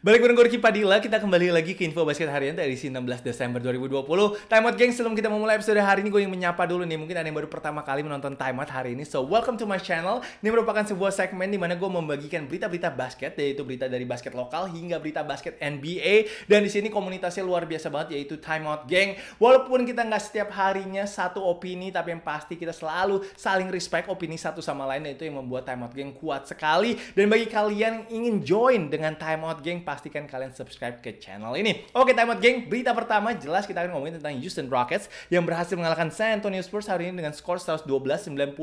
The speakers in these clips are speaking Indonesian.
Balik bareng Gorky Padilla, kita kembali lagi ke Info Basket Harian dari 16 Desember 2020. Time Out Gang, sebelum kita memulai episode hari ini, gue yang menyapa dulu nih. Mungkin ada yang baru pertama kali menonton Time Out hari ini. So, welcome to my channel. Ini merupakan sebuah segmen di mana gue membagikan berita-berita basket, yaitu berita dari basket lokal hingga berita basket NBA. Dan di sini komunitasnya luar biasa banget, yaitu Time Out Gang. Walaupun kita nggak setiap harinya satu opini, tapi yang pasti kita selalu saling respect opini satu sama lain. yaitu yang membuat Time Out Gang kuat sekali. Dan bagi kalian yang ingin join dengan Time Out Gang, pastikan kalian subscribe ke channel ini. Oke, time out geng. Berita pertama jelas kita akan ngomongin tentang Houston Rockets yang berhasil mengalahkan San Antonio Spurs hari ini dengan skor 112-98.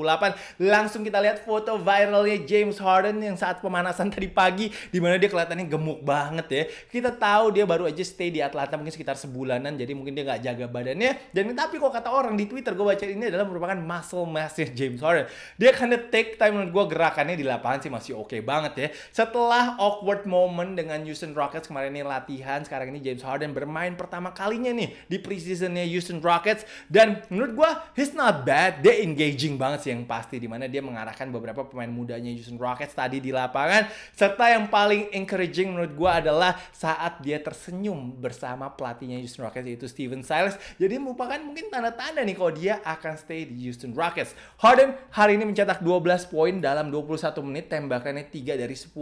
Langsung kita lihat foto viralnya James Harden yang saat pemanasan tadi pagi di mana dia kelihatannya gemuk banget ya. Kita tahu dia baru aja stay di Atlanta mungkin sekitar sebulanan jadi mungkin dia nggak jaga badannya dan tapi kok kata orang di Twitter gue baca ini adalah merupakan muscle massnya James Harden. Dia kan take time menurut gue gerakannya di lapangan sih masih oke okay banget ya. Setelah awkward moment dengan Houston Houston Rockets kemarin ini latihan, sekarang ini James Harden bermain pertama kalinya nih di preseasonnya Houston Rockets dan menurut gue he's not bad, dia engaging banget sih yang pasti dimana dia mengarahkan beberapa pemain mudanya Houston Rockets tadi di lapangan serta yang paling encouraging menurut gue adalah saat dia tersenyum bersama pelatihnya Houston Rockets yaitu Steven Silas jadi merupakan mungkin tanda-tanda nih kalau dia akan stay di Houston Rockets. Harden hari ini mencetak 12 poin dalam 21 menit tembakannya 3 dari 10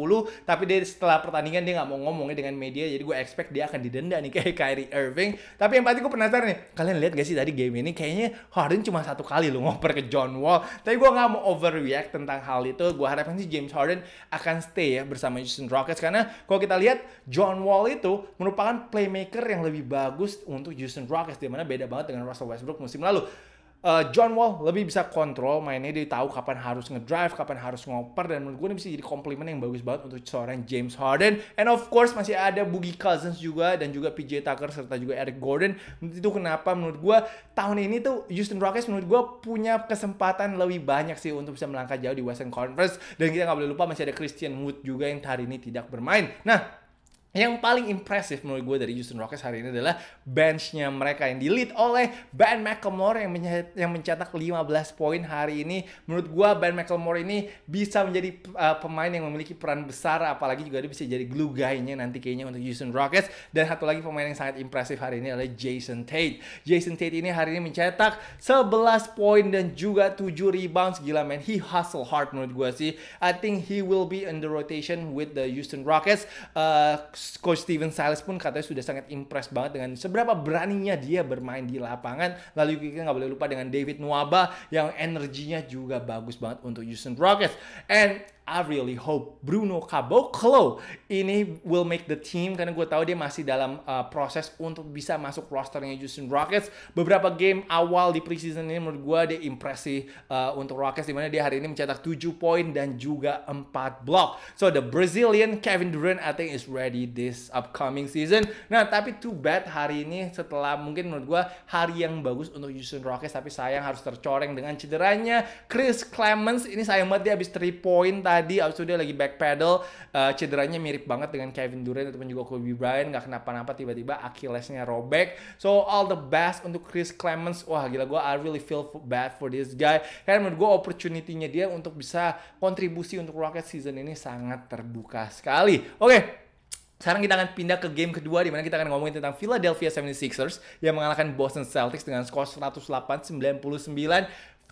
tapi dia setelah pertandingan dia nggak mau ngomongnya dengan media jadi gue expect dia akan didenda nih kayak Kyrie Irving tapi yang pasti gue penasaran nih kalian lihat gak sih tadi game ini kayaknya Harden cuma satu kali lo ngoper ke John Wall tapi gue nggak mau overreact tentang hal itu gue harapkan sih James Harden akan stay ya bersama Houston Rockets karena kalau kita lihat John Wall itu merupakan playmaker yang lebih bagus untuk Houston Rockets dimana beda banget dengan Russell Westbrook musim lalu uh, John Wall lebih bisa kontrol mainnya dia tahu kapan harus ngedrive kapan harus ngoper dan menurut gue ini bisa jadi komplimen yang bagus banget untuk seorang James Harden and of course masih ada Boogie Cousins juga dan juga PJ Tucker serta juga Eric Gordon itu kenapa menurut gue tahun ini tuh Houston Rockets menurut gue punya kesempatan lebih banyak sih untuk bisa melangkah jauh di Western Conference dan kita nggak boleh lupa masih ada Christian Wood juga yang hari ini tidak bermain nah yang paling impresif menurut gue dari Houston Rockets hari ini adalah benchnya mereka yang dilid oleh Ben McLemore yang, yang mencetak 15 poin hari ini. Menurut gue Ben McLemore ini bisa menjadi uh, pemain yang memiliki peran besar apalagi juga dia bisa jadi glue guy-nya nanti kayaknya untuk Houston Rockets. Dan satu lagi pemain yang sangat impresif hari ini adalah Jason Tate. Jason Tate ini hari ini mencetak 11 poin dan juga 7 rebounds. Gila man, he hustle hard menurut gue sih. I think he will be in the rotation with the Houston Rockets. Uh, Coach Steven Silas pun katanya sudah sangat impress banget dengan seberapa beraninya dia bermain di lapangan. Lalu kita nggak boleh lupa dengan David Nwaba yang energinya juga bagus banget untuk Houston Rockets. And I really hope Bruno Caboclo ini will make the team karena gue tahu dia masih dalam uh, proses untuk bisa masuk rosternya Houston Rockets. Beberapa game awal di preseason ini menurut gue dia impresi uh, untuk Rockets dimana dia hari ini mencetak 7 poin dan juga 4 block. So the Brazilian Kevin Durant I think is ready this upcoming season. Nah tapi too bad hari ini setelah mungkin menurut gue hari yang bagus untuk Houston Rockets tapi sayang harus tercoreng dengan cederanya Chris Clemens ini sayang banget dia habis 3 point tadi abis itu dia lagi backpedal uh, eh, cederanya mirip banget dengan Kevin Durant ataupun juga Kobe Bryant nggak kenapa-napa tiba-tiba Achillesnya robek so all the best untuk Chris Clemens wah gila gue I really feel bad for this guy karena menurut gue opportunitynya dia untuk bisa kontribusi untuk Rockets season ini sangat terbuka sekali oke okay. Sekarang kita akan pindah ke game kedua di mana kita akan ngomongin tentang Philadelphia 76ers yang mengalahkan Boston Celtics dengan skor 108-99.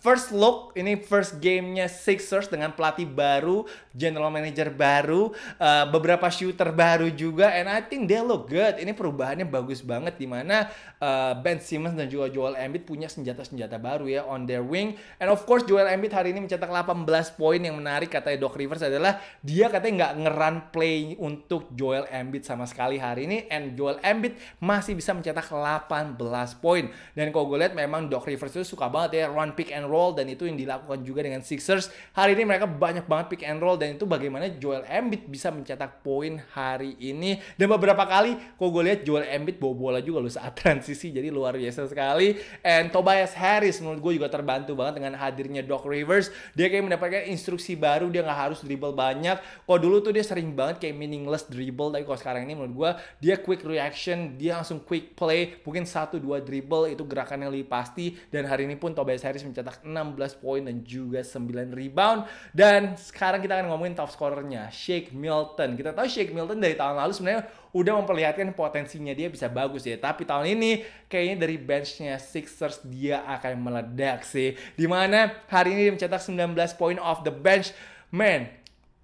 First look, ini first gamenya Sixers dengan pelatih baru, general manager baru, uh, beberapa shooter baru juga, and I think they look good. Ini perubahannya bagus banget di mana uh, Ben Simmons dan juga Joel Embiid punya senjata-senjata baru ya on their wing. And of course Joel Embiid hari ini mencetak 18 poin yang menarik katanya Doc Rivers adalah dia katanya nggak ngeran play untuk Joel Embiid sama sekali hari ini, and Joel Embiid masih bisa mencetak 18 poin. Dan kalau gue lihat memang Doc Rivers itu suka banget ya run pick and run roll dan itu yang dilakukan juga dengan Sixers. Hari ini mereka banyak banget pick and roll dan itu bagaimana Joel Embiid bisa mencetak poin hari ini. Dan beberapa kali kok gue lihat Joel Embiid bawa bola juga loh saat transisi jadi luar biasa sekali. And Tobias Harris menurut gue juga terbantu banget dengan hadirnya Doc Rivers. Dia kayak mendapatkan instruksi baru dia nggak harus dribble banyak. Kok dulu tuh dia sering banget kayak meaningless dribble tapi kalau sekarang ini menurut gue dia quick reaction, dia langsung quick play, mungkin satu dua dribble itu gerakannya lebih pasti dan hari ini pun Tobias Harris mencetak 16 poin dan juga 9 rebound. Dan sekarang kita akan ngomongin top scorernya, Shake Milton. Kita tahu Shake Milton dari tahun lalu sebenarnya udah memperlihatkan potensinya dia bisa bagus ya. Tapi tahun ini kayaknya dari benchnya Sixers dia akan meledak sih. Dimana hari ini dia mencetak 19 poin off the bench. Man,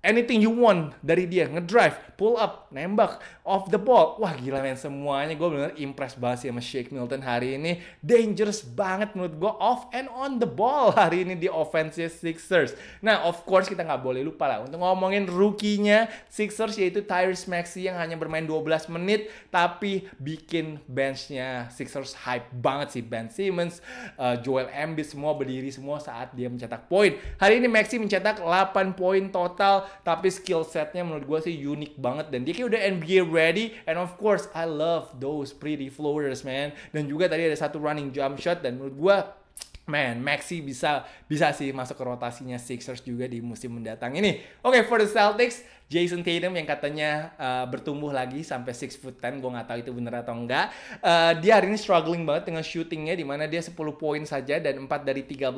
anything you want dari dia ngedrive pull up nembak off the ball wah gila men semuanya gue bener impress banget sih sama Shake Milton hari ini dangerous banget menurut gue off and on the ball hari ini di offensive Sixers nah of course kita nggak boleh lupa lah untuk ngomongin rukinya Sixers yaitu Tyrese Maxey yang hanya bermain 12 menit tapi bikin benchnya Sixers hype banget sih Ben Simmons uh, Joel Embiid semua berdiri semua saat dia mencetak poin hari ini Maxey mencetak 8 poin total tapi skill setnya menurut gue sih unik banget dan dia kayak udah NBA ready and of course I love those pretty floaters man dan juga tadi ada satu running jump shot dan menurut gue Man, Maxi bisa bisa sih masuk ke rotasinya Sixers juga di musim mendatang ini. Oke, okay, for the Celtics, Jason Tatum yang katanya uh, bertumbuh lagi sampai 6 foot 10, gue nggak tahu itu bener atau enggak. Uh, dia hari ini struggling banget dengan shootingnya di mana dia 10 poin saja dan 4 dari 13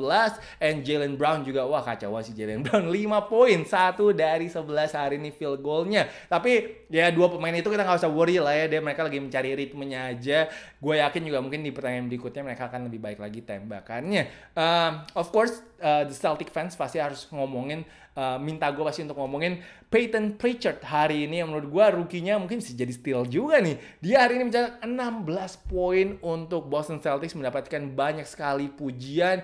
and Jalen Brown juga wah kacau sih Jalen Brown 5 poin, 1 dari 11 hari ini field goalnya. Tapi ya dua pemain itu kita nggak usah worry lah ya, dia mereka lagi mencari ritmenya aja. Gue yakin juga mungkin di pertandingan berikutnya mereka akan lebih baik lagi tembakannya. Uh, of course uh, the Celtic fans pasti harus ngomongin uh, minta gue pasti untuk ngomongin Peyton Pritchard hari ini yang menurut gue rukinya mungkin bisa jadi steal juga nih. Dia hari ini mencetak 16 poin untuk Boston Celtics mendapatkan banyak sekali pujian.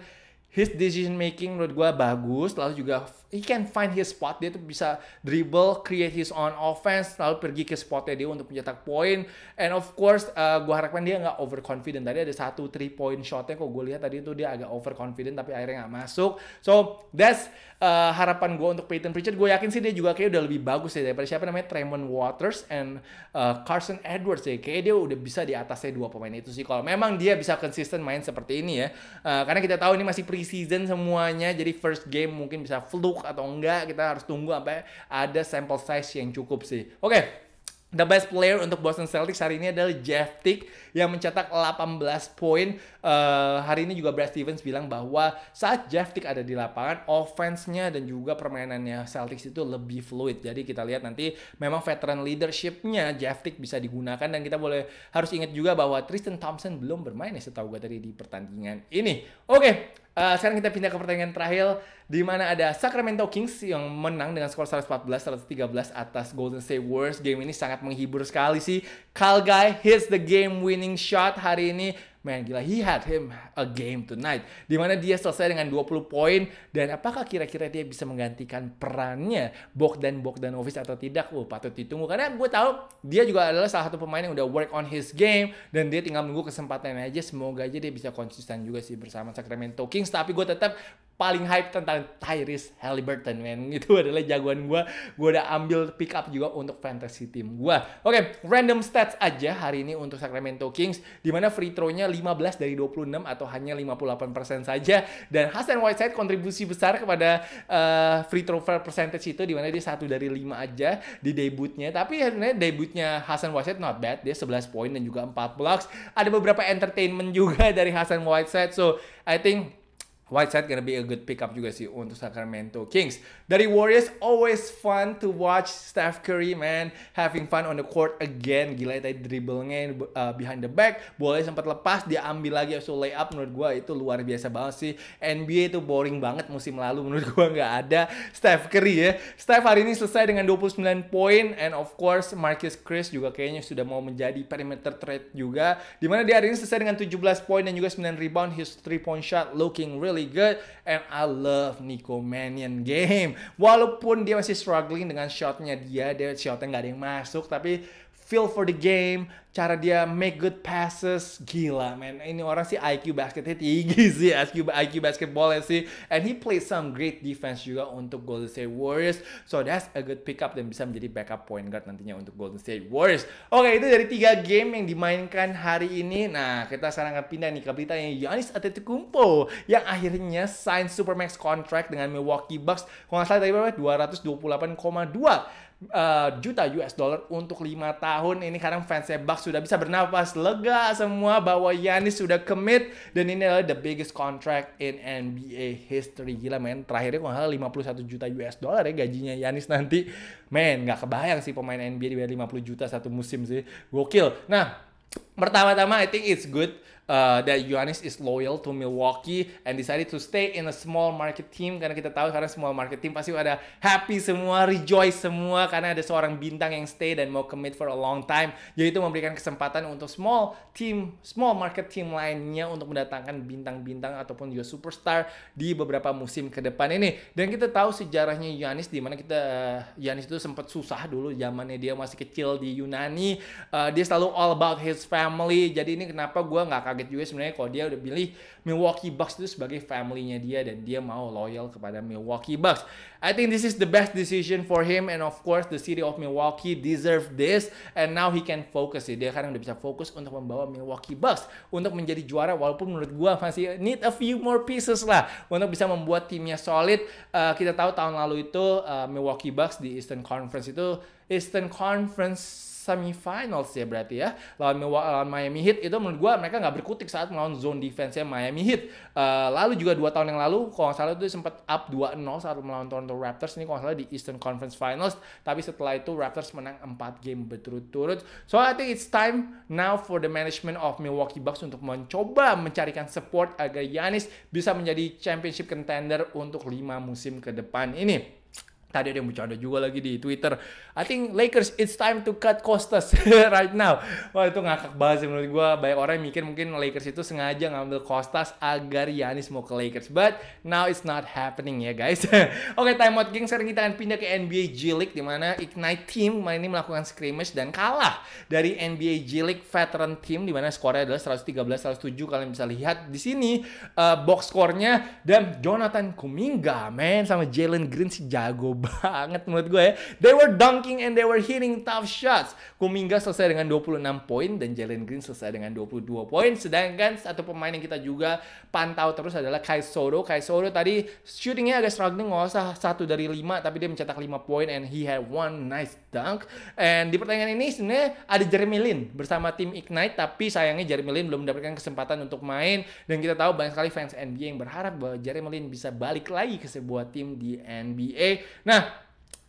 His decision making menurut gue bagus, lalu juga he can find his spot. Dia tuh bisa dribble, create his own offense, lalu pergi ke spotnya dia untuk mencetak poin. And of course, uh, eh, gue harapkan dia nggak overconfident. Tadi ada satu three point shotnya kok gue lihat tadi itu dia agak overconfident tapi akhirnya nggak masuk. So that's uh, harapan gue untuk Peyton Pritchard. Gue yakin sih dia juga kayak udah lebih bagus ya daripada siapa namanya Tremon Waters and uh, Carson Edwards ya. Kayak dia udah bisa di atasnya dua pemain itu sih. Kalau memang dia bisa konsisten main seperti ini ya. Uh, karena kita tahu ini masih preseason semuanya. Jadi first game mungkin bisa flu empuk atau enggak kita harus tunggu sampai ada sample size yang cukup sih. Oke, okay. The best player untuk Boston Celtics hari ini adalah Jeff Tick yang mencetak 18 poin. Uh, hari ini juga Brad Stevens bilang bahwa saat Jeff Tick ada di lapangan, offense-nya dan juga permainannya Celtics itu lebih fluid. Jadi kita lihat nanti memang veteran leadership-nya Jeff Tick bisa digunakan dan kita boleh harus ingat juga bahwa Tristan Thompson belum bermain ya setahu gue tadi di pertandingan ini. Oke, okay. uh, eh, sekarang kita pindah ke pertandingan terakhir di mana ada Sacramento Kings yang menang dengan skor 114-113 atas Golden State Warriors. Game ini sangat menghibur sekali sih. Kyle Guy hits the game winning shot hari ini. Man, gila, he had him a game tonight. Di mana dia selesai dengan 20 poin. Dan apakah kira-kira dia bisa menggantikan perannya Bogdan Bogdanovic atau tidak? Oh, patut ditunggu. Karena gue tahu dia juga adalah salah satu pemain yang udah work on his game. Dan dia tinggal menunggu kesempatan aja. Semoga aja dia bisa konsisten juga sih bersama Sacramento Kings. Tapi gue tetap paling hype tentang Tyrese Halliburton men itu adalah jagoan gue gue udah ambil pick up juga untuk fantasy team gue oke okay, random stats aja hari ini untuk Sacramento Kings dimana free throw-nya 15 dari 26 atau hanya 58% saja dan Hasan Whiteside kontribusi besar kepada uh, free throw percentage itu dimana dia satu dari 5 aja di debutnya tapi ya, sebenarnya debutnya Hasan Whiteside not bad dia 11 poin dan juga 4 blocks ada beberapa entertainment juga dari Hasan Whiteside so I think Whiteside gonna be a good pickup juga sih untuk Sacramento Kings. Dari Warriors, always fun to watch Steph Curry, man. Having fun on the court again. Gila ya, tadi dribblenya uh, behind the back. Boleh sempat lepas, dia ambil lagi so lay up menurut gue itu luar biasa banget sih. NBA itu boring banget musim lalu menurut gue nggak ada Steph Curry ya. Steph hari ini selesai dengan 29 poin and of course Marcus Chris juga kayaknya sudah mau menjadi perimeter threat juga. Dimana dia hari ini selesai dengan 17 poin dan juga 9 rebound. His 3 point shot looking really really and I love Nico Mannion game. Walaupun dia masih struggling dengan shotnya dia, dia shotnya nggak ada yang masuk, tapi feel for the game, cara dia make good passes gila man ini orang sih IQ basketnya tinggi sih IQ IQ basketballnya sih and he played some great defense juga untuk Golden State Warriors so that's a good pickup dan bisa menjadi backup point guard nantinya untuk Golden State Warriors oke okay, itu dari tiga game yang dimainkan hari ini nah kita sekarang akan pindah nih ke berita yang Giannis Antetokounmpo yang akhirnya sign supermax contract dengan Milwaukee Bucks kalau nggak salah tadi berapa 228,2 Eh, juta US dollar untuk lima tahun. Ini karena fansnya Bucks sudah bisa bernapas lega semua bahwa Yanis sudah commit dan ini adalah the biggest contract in NBA history. Gila men, terakhirnya kalau puluh 51 juta US dollar ya gajinya Yanis nanti. Men, nggak kebayang sih pemain NBA dibayar 50 juta satu musim sih. Gokil. Nah, pertama-tama I think it's good uh, that Ioannis is loyal to Milwaukee and decided to stay in a small market team karena kita tahu karena small market team pasti ada happy semua, rejoice semua karena ada seorang bintang yang stay dan mau commit for a long time yaitu memberikan kesempatan untuk small team, small market team lainnya untuk mendatangkan bintang-bintang ataupun juga superstar di beberapa musim ke depan ini dan kita tahu sejarahnya Ioannis di mana kita uh, Ioannis itu sempat susah dulu zamannya dia masih kecil di Yunani uh, dia selalu all about his family jadi ini kenapa gue nggak kaget kaget juga sebenarnya kalau dia udah pilih Milwaukee Bucks itu sebagai family-nya dia dan dia mau loyal kepada Milwaukee Bucks. I think this is the best decision for him and of course the city of Milwaukee deserve this and now he can focus ya. Dia sekarang udah bisa fokus untuk membawa Milwaukee Bucks untuk menjadi juara walaupun menurut gua masih need a few more pieces lah untuk bisa membuat timnya solid. Uh, kita tahu tahun lalu itu uh, Milwaukee Bucks di Eastern Conference itu Eastern Conference semifinals ya berarti ya lawan, Miami Heat itu menurut gue mereka nggak berkutik saat melawan zone defense-nya Miami Heat. Uh, lalu juga dua tahun yang lalu kalau nggak salah itu sempat up 2-0 saat melawan Toronto Raptors ini kalau nggak salah di Eastern Conference Finals. Tapi setelah itu Raptors menang 4 game berturut-turut. So I think it's time now for the management of Milwaukee Bucks untuk mencoba mencarikan support agar Giannis bisa menjadi championship contender untuk 5 musim ke depan ini. Tadi ada yang bercanda juga lagi di Twitter. I think Lakers it's time to cut Costas right now. Wah itu ngakak banget sih menurut gue. Banyak orang yang mikir mungkin Lakers itu sengaja ngambil Costas agar Yanis mau ke Lakers. But now it's not happening ya guys. Oke okay, time out geng. Sekarang kita akan pindah ke NBA G League. Dimana Ignite Team malah ini melakukan scrimmage dan kalah dari NBA G League Veteran Team. Dimana skornya adalah 113-107. Kalian bisa lihat di sini uh, box skornya. Dan Jonathan Kuminga man sama Jalen Green si jago banget menurut gue ya. They were dunking and they were hitting tough shots. Kuminga selesai dengan 26 poin dan Jalen Green selesai dengan 22 poin. Sedangkan satu pemain yang kita juga pantau terus adalah Kai Soro. Kai Soro tadi shootingnya agak struggling nggak usah satu dari lima tapi dia mencetak lima poin and he had one nice dunk. And di pertandingan ini sebenarnya ada Jeremy Lin bersama tim Ignite tapi sayangnya Jeremy Lin belum mendapatkan kesempatan untuk main dan kita tahu banyak sekali fans NBA yang berharap bahwa Jeremy Lin bisa balik lagi ke sebuah tim di NBA. Nah,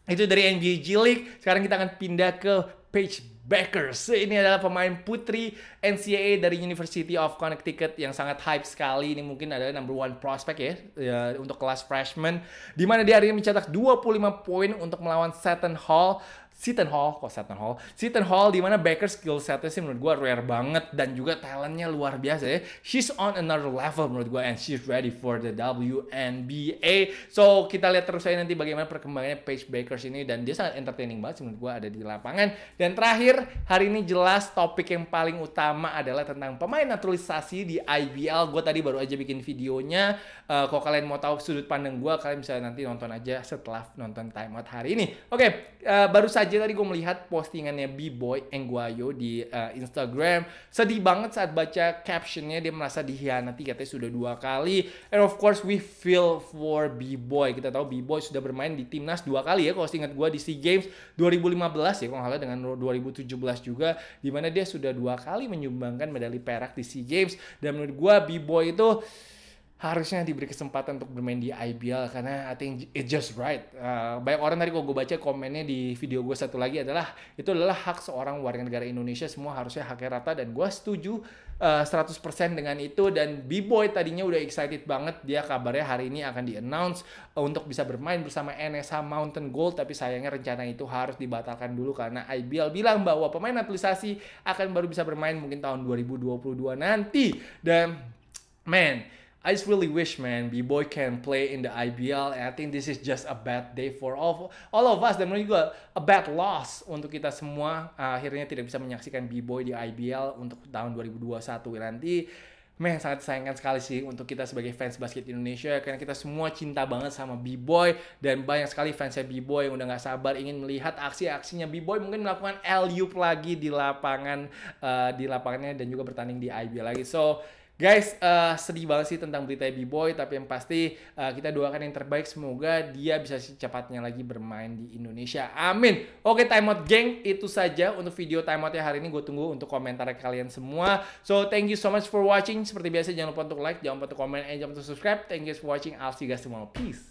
itu dari NBA G League. Sekarang kita akan pindah ke Page Backers. Ini adalah pemain putri NCAA dari University of Connecticut yang sangat hype sekali. Ini mungkin adalah number one prospect ya, ya untuk kelas freshman. Di mana dia hari ini mencetak 25 poin untuk melawan Seton Hall. Seton Hall, kok Seton Hall? Seton Hall di mana Baker skill setnya sih menurut gue rare banget dan juga talentnya luar biasa ya. She's on another level menurut gue and she's ready for the WNBA. So kita lihat terus aja nanti bagaimana perkembangannya Paige Baker ini dan dia sangat entertaining banget sih menurut gue ada di lapangan. Dan terakhir hari ini jelas topik yang paling utama adalah tentang pemain naturalisasi di IBL. Gue tadi baru aja bikin videonya. Uh, kalau kalian mau tahu sudut pandang gue, kalian bisa nanti nonton aja setelah nonton timeout hari ini. Oke, okay, uh, eh, baru saja aja tadi gue melihat postingannya B-Boy Engguayo di uh, Instagram. Sedih banget saat baca captionnya dia merasa dihianati katanya sudah dua kali. And of course we feel for B-Boy. Kita tahu B-Boy sudah bermain di timnas dua kali ya kalau ingat gue di SEA Games 2015 ya kalau salah dengan 2017 juga Dimana dia sudah dua kali menyumbangkan medali perak di SEA Games dan menurut gue B-Boy itu harusnya diberi kesempatan untuk bermain di IBL karena I think it just right. Uh, banyak orang tadi kalau gue baca komennya di video gue satu lagi adalah itu adalah hak seorang warga negara Indonesia semua harusnya haknya rata dan gue setuju uh, ah, 100% dengan itu dan B-Boy tadinya udah excited banget dia kabarnya hari ini akan di-announce ah, untuk bisa bermain bersama NSH Mountain Gold tapi sayangnya rencana itu harus dibatalkan dulu karena IBL bilang bahwa pemain naturalisasi akan baru bisa bermain mungkin tahun 2022 nanti dan man I just really wish, man, B-Boy can play in the IBL. And I think this is just a bad day for all, all of us. Dan menurut gue, a bad loss untuk kita semua. akhirnya tidak bisa menyaksikan B-Boy di IBL untuk tahun 2021 nanti. Meh, sangat disayangkan sekali sih untuk kita sebagai fans basket Indonesia karena kita semua cinta banget sama B-Boy dan banyak sekali fansnya B-Boy yang udah nggak sabar ingin melihat aksi-aksinya B-Boy mungkin melakukan LU lagi di lapangan uh, di lapangannya dan juga bertanding di IBL lagi. So, Guys, uh, sedih banget sih tentang berita B-Boy, tapi yang pasti uh, kita doakan yang terbaik. Semoga dia bisa secepatnya lagi bermain di Indonesia. Amin. Oke, time out geng. Itu saja untuk video timeoutnya hari ini. Gue tunggu untuk komentar kalian semua. So, thank you so much for watching. Seperti biasa, jangan lupa untuk like, jangan lupa untuk komen, and jangan lupa untuk subscribe. Thank you for watching. I'll see you guys tomorrow. Peace.